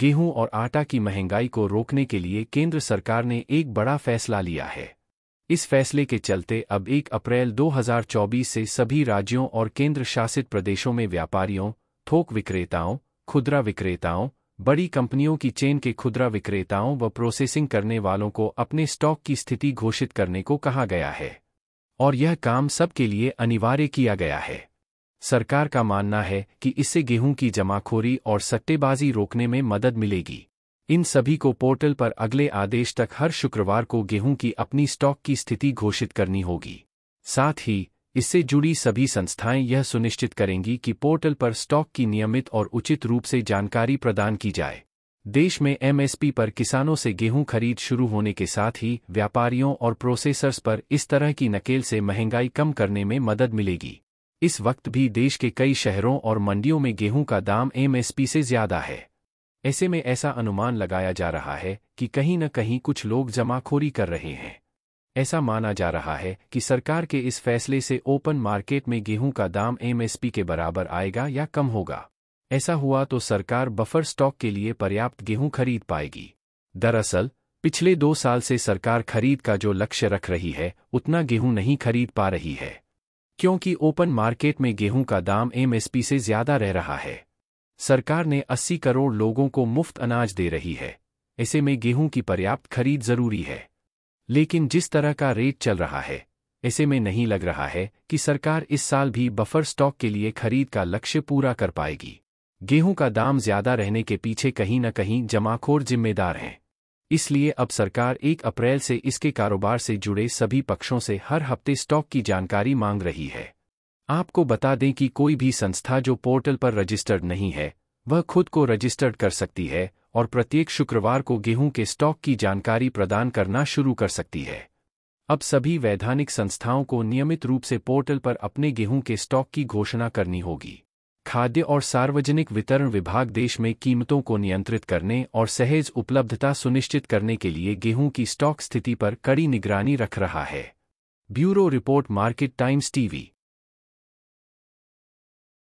गेहूं और आटा की महंगाई को रोकने के लिए केंद्र सरकार ने एक बड़ा फैसला लिया है इस फैसले के चलते अब 1 अप्रैल 2024 से सभी राज्यों और केंद्र शासित प्रदेशों में व्यापारियों थोक विक्रेताओं खुदरा विक्रेताओं बड़ी कंपनियों की चेन के खुदरा विक्रेताओं व प्रोसेसिंग करने वालों को अपने स्टॉक की स्थिति घोषित करने को कहा गया है और यह काम सबके लिए अनिवार्य किया गया है सरकार का मानना है कि इससे गेहूं की जमाखोरी और सट्टेबाजी रोकने में मदद मिलेगी इन सभी को पोर्टल पर अगले आदेश तक हर शुक्रवार को गेहूं की अपनी स्टॉक की स्थिति घोषित करनी होगी साथ ही इससे जुड़ी सभी संस्थाएं यह सुनिश्चित करेंगी कि पोर्टल पर स्टॉक की नियमित और उचित रूप से जानकारी प्रदान की जाए देश में एमएसपी पर किसानों से गेहूं खरीद शुरू होने के साथ ही व्यापारियों और प्रोसेसर्स पर इस तरह की नकेल से महंगाई कम करने में मदद मिलेगी इस वक्त भी देश के कई शहरों और मंडियों में गेहूं का दाम एमएसपी से ज्यादा है ऐसे में ऐसा अनुमान लगाया जा रहा है कि कहीं न कहीं कुछ लोग जमाखोरी कर रहे हैं ऐसा माना जा रहा है कि सरकार के इस फैसले से ओपन मार्केट में गेहूं का दाम एमएसपी के बराबर आएगा या कम होगा ऐसा हुआ तो सरकार बफर स्टॉक के लिए पर्याप्त गेहूं खरीद पाएगी दरअसल पिछले दो साल से सरकार खरीद का जो लक्ष्य रख रही है उतना गेहूं नहीं खरीद पा रही है क्योंकि ओपन मार्केट में गेहूं का दाम एमएसपी से ज्यादा रह रहा है सरकार ने 80 करोड़ लोगों को मुफ्त अनाज दे रही है ऐसे में गेहूं की पर्याप्त खरीद जरूरी है लेकिन जिस तरह का रेट चल रहा है ऐसे में नहीं लग रहा है कि सरकार इस साल भी बफर स्टॉक के लिए खरीद का लक्ष्य पूरा कर पाएगी गेहूं का दाम ज्यादा रहने के पीछे कहीं न कहीं जमाखोर जिम्मेदार हैं इसलिए अब सरकार एक अप्रैल से इसके कारोबार से जुड़े सभी पक्षों से हर हफ्ते स्टॉक की जानकारी मांग रही है आपको बता दें कि कोई भी संस्था जो पोर्टल पर रजिस्टर्ड नहीं है वह खुद को रजिस्टर्ड कर सकती है और प्रत्येक शुक्रवार को गेहूं के स्टॉक की जानकारी प्रदान करना शुरू कर सकती है अब सभी वैधानिक संस्थाओं को नियमित रूप से पोर्टल पर अपने गेहूं के स्टॉक की घोषणा करनी होगी खाद्य और सार्वजनिक वितरण विभाग देश में कीमतों को नियंत्रित करने और सहेज उपलब्धता सुनिश्चित करने के लिए गेहूं की स्टॉक स्थिति पर कड़ी निगरानी रख रहा है bureau report market times TV